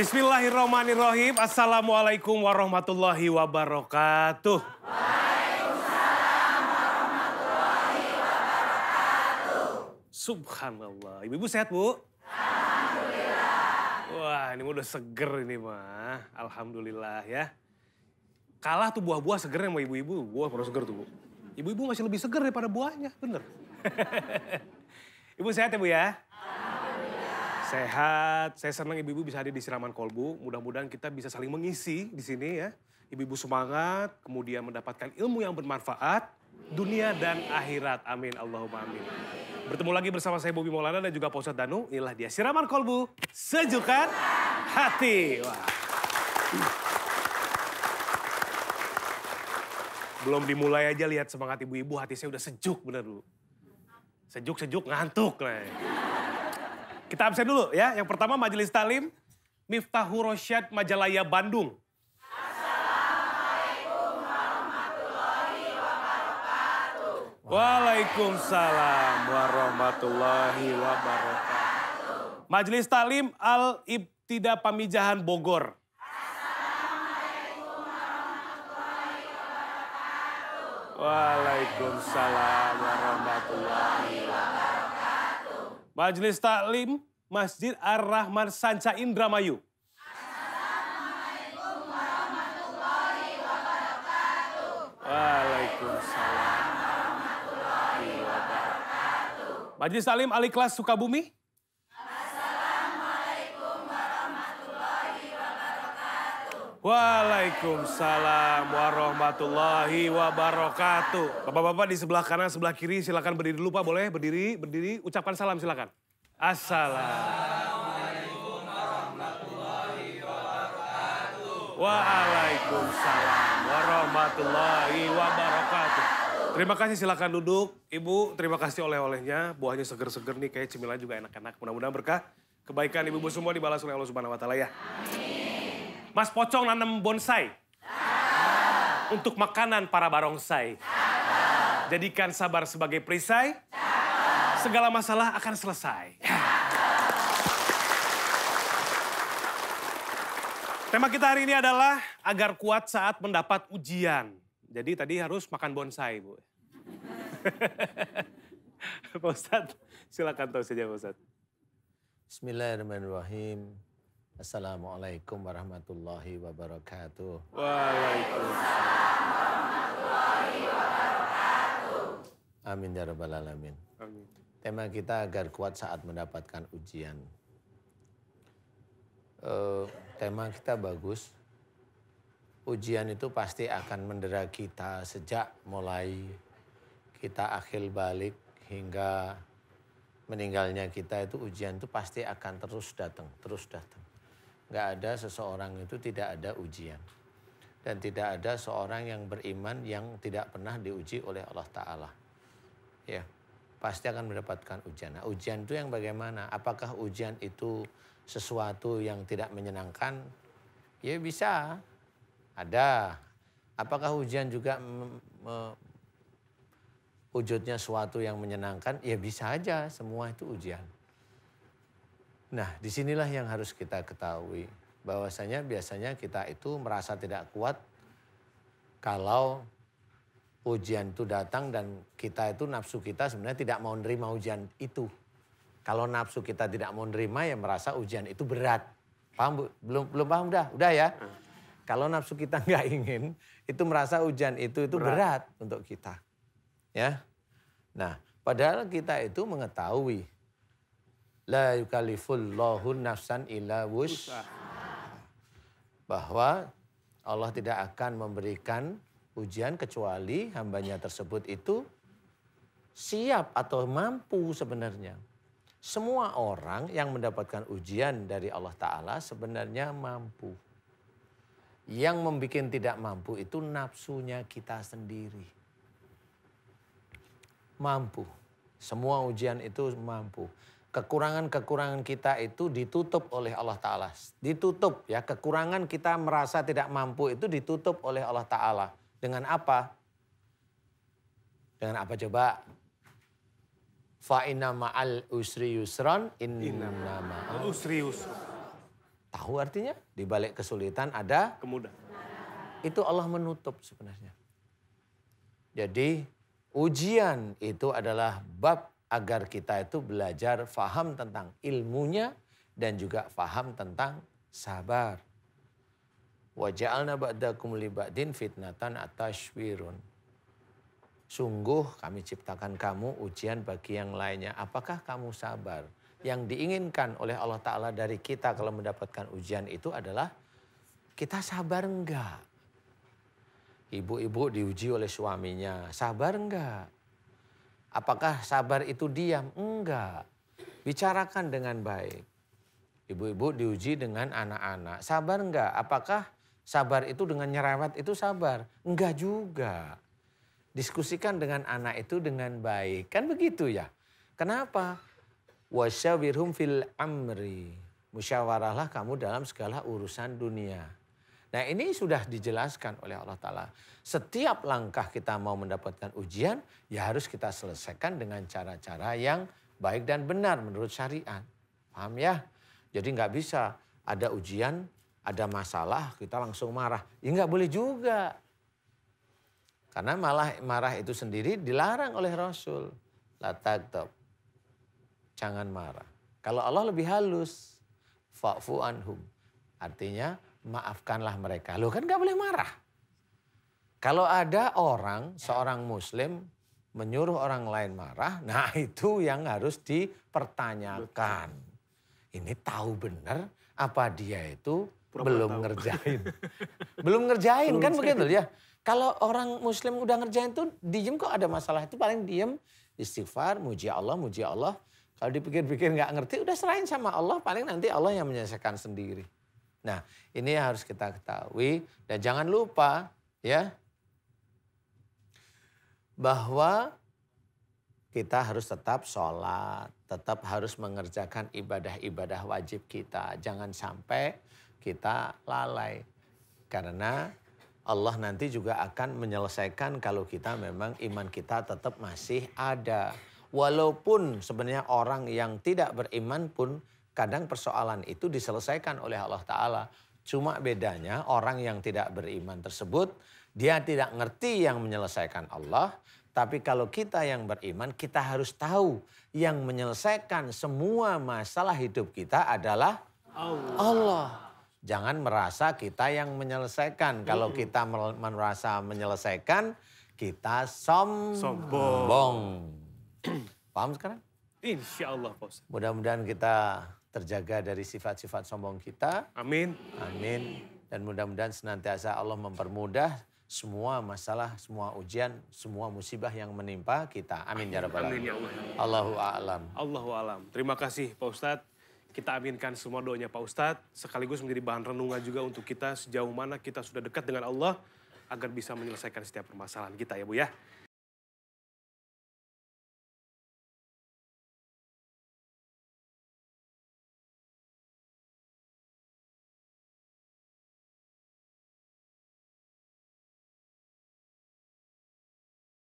Bismillahirrahmanirrahim. Assalamualaikum warahmatullahi wabarakatuh. Waalaikumsalam warahmatullahi wabarakatuh. Subhanallah. Ibu-ibu sehat, Bu? Alhamdulillah. Wah, ini udah seger ini, mah. Alhamdulillah ya. Kalah tuh buah-buah segernya sama ibu-ibu. Buah perlu seger tuh, Bu. Ibu-ibu masih lebih seger daripada buahnya, bener. ibu sehat ya, Bu ya? Sehat. Saya senang ibu-ibu bisa hadir di siraman kolbu. Mudah-mudahan kita bisa saling mengisi di sini ya. Ibu-ibu semangat, kemudian mendapatkan ilmu yang bermanfaat, dunia dan akhirat. Amin. Allahumma amin. Bertemu lagi bersama saya Bobi Maulana dan juga Pak Danu. Inilah dia siraman kolbu, sejukkan hati. Wah. Belum dimulai aja lihat semangat ibu-ibu hati saya udah sejuk bener dulu. Sejuk-sejuk ngantuk. nih. Kita absen dulu ya. Yang pertama Majelis Talim Miftahur Rosyad Majalaya Bandung. Assalamualaikum warahmatullahi wabarakatuh. Waalaikumsalam warahmatullahi wabarakatuh. Majelis Talim Al Ibtida Pamijahan Bogor. Waalaikumsalam warahmatullahi wabarakatuh. Majelis Taklim Masjid Ar-Rahman Sanca Indramayu. Assalamualaikum warahmatullahi wabarakatuh. Waalaikumsalam warahmatullahi wabarakatuh. Majelis Taklim Ali Kelas Sukabumi. Waalaikumsalam warahmatullahi wabarakatuh. Bapak-bapak di sebelah kanan, sebelah kiri silakan berdiri dulu Pak, boleh? Berdiri, berdiri, ucapkan salam silakan. Assalamualaikum warahmatullahi wabarakatuh. Waalaikumsalam warahmatullahi wabarakatuh. Terima kasih silakan duduk. Ibu, terima kasih oleh-olehnya. Buahnya seger-seger nih, kayak cemilan juga enak-enak. Mudah-mudahan berkah. Kebaikan ibu-ibu semua dibalas oleh Allah Subhanahu wa taala ya. Amin. Mas Pocong nanam bonsai. Ah. Untuk makanan para barongsai. Ah. Jadikan sabar sebagai perisai. Ah. Segala masalah akan selesai. Tema kita hari ini adalah agar kuat saat mendapat ujian. Jadi tadi harus makan bonsai, Bu. Pak Ustadz, silakan tahu saja Pak Ustadz. Bismillahirrahmanirrahim. Assalamualaikum warahmatullahi wabarakatuh. Waalaikumsalam warahmatullahi wabarakatuh. Amin ya rabbal alamin. Amin. Tema kita agar kuat saat mendapatkan ujian. E, tema kita bagus. Ujian itu pasti akan mendera kita sejak mulai kita akhir balik hingga meninggalnya kita itu ujian itu pasti akan terus datang, terus datang nggak ada seseorang itu tidak ada ujian dan tidak ada seorang yang beriman yang tidak pernah diuji oleh Allah Taala. Ya, pasti akan mendapatkan ujian. Nah, ujian itu yang bagaimana? Apakah ujian itu sesuatu yang tidak menyenangkan? Ya bisa, ada. Apakah ujian juga wujudnya suatu yang menyenangkan? Ya bisa aja, semua itu ujian. Nah, disinilah yang harus kita ketahui bahwasanya biasanya kita itu merasa tidak kuat kalau ujian itu datang dan kita itu nafsu kita sebenarnya tidak mau nerima ujian itu. Kalau nafsu kita tidak mau nerima ya merasa ujian itu berat. Paham bu? Belum belum paham udah Udah ya. Hmm. Kalau nafsu kita nggak ingin itu merasa ujian itu itu berat. berat untuk kita. Ya. Nah, padahal kita itu mengetahui La yukallifullahu nafsan illa wus. Bahwa Allah tidak akan memberikan ujian kecuali hambanya tersebut itu siap atau mampu sebenarnya. Semua orang yang mendapatkan ujian dari Allah Ta'ala sebenarnya mampu. Yang membuat tidak mampu itu nafsunya kita sendiri. Mampu. Semua ujian itu mampu kekurangan-kekurangan kita itu ditutup oleh Allah Ta'ala. Ditutup ya, kekurangan kita merasa tidak mampu itu ditutup oleh Allah Ta'ala. Dengan apa? Dengan apa coba? Fa'inna ma'al usri yusron, inna ma'al usri yusron. Tahu artinya? Di balik kesulitan ada kemudahan. Itu Allah menutup sebenarnya. Jadi ujian itu adalah bab agar kita itu belajar faham tentang ilmunya dan juga faham tentang sabar. Waja'alna ba'dakum li ba'din fitnatan atashwirun. Sungguh kami ciptakan kamu ujian bagi yang lainnya. Apakah kamu sabar? Yang diinginkan oleh Allah Ta'ala dari kita kalau mendapatkan ujian itu adalah kita sabar enggak? Ibu-ibu diuji oleh suaminya, sabar enggak? Apakah sabar itu diam? Enggak. Bicarakan dengan baik. Ibu-ibu diuji dengan anak-anak. Sabar enggak? Apakah sabar itu dengan nyerewet itu sabar? Enggak juga. Diskusikan dengan anak itu dengan baik. Kan begitu ya. Kenapa? Wasyawirhum fil amri. Musyawarahlah kamu dalam segala urusan dunia. Nah ini sudah dijelaskan oleh Allah Ta'ala. Setiap langkah kita mau mendapatkan ujian, ya harus kita selesaikan dengan cara-cara yang baik dan benar menurut syariat. Paham ya? Jadi nggak bisa ada ujian, ada masalah, kita langsung marah. Ya nggak boleh juga. Karena malah marah itu sendiri dilarang oleh Rasul. Latak top. Jangan marah. Kalau Allah lebih halus. Fa'fu anhum. Artinya maafkanlah mereka. Loh kan gak boleh marah. Kalau ada orang, seorang muslim menyuruh orang lain marah, nah itu yang harus dipertanyakan. Ini tahu benar apa dia itu Pura belum tahu. ngerjain. belum ngerjain kan belum kan saya. begitu ya. Kalau orang muslim udah ngerjain tuh diem kok ada masalah itu paling diem istighfar, muji Allah, muji Allah. Kalau dipikir-pikir nggak ngerti udah serahin sama Allah paling nanti Allah yang menyelesaikan sendiri. Nah, ini harus kita ketahui dan jangan lupa ya bahwa kita harus tetap sholat, tetap harus mengerjakan ibadah-ibadah wajib kita. Jangan sampai kita lalai. Karena Allah nanti juga akan menyelesaikan kalau kita memang iman kita tetap masih ada. Walaupun sebenarnya orang yang tidak beriman pun kadang persoalan itu diselesaikan oleh Allah Ta'ala. Cuma bedanya orang yang tidak beriman tersebut, dia tidak ngerti yang menyelesaikan Allah. Tapi kalau kita yang beriman, kita harus tahu yang menyelesaikan semua masalah hidup kita adalah Allah. Allah. Jangan merasa kita yang menyelesaikan. Kalau kita merasa menyelesaikan, kita som sombong. Paham sekarang? Insya Allah, Pak Mudah-mudahan kita terjaga dari sifat-sifat sombong kita. Amin. Amin. Dan mudah-mudahan senantiasa Allah mempermudah semua masalah, semua ujian, semua musibah yang menimpa kita. Amin, ya amin ya rabbal alamin. Ya Allah. Allahu a'lam. Allahu a'lam. Terima kasih Pak Ustadz. Kita aminkan semua doanya Pak Ustadz, sekaligus menjadi bahan renungan juga untuk kita sejauh mana kita sudah dekat dengan Allah agar bisa menyelesaikan setiap permasalahan kita ya Bu ya.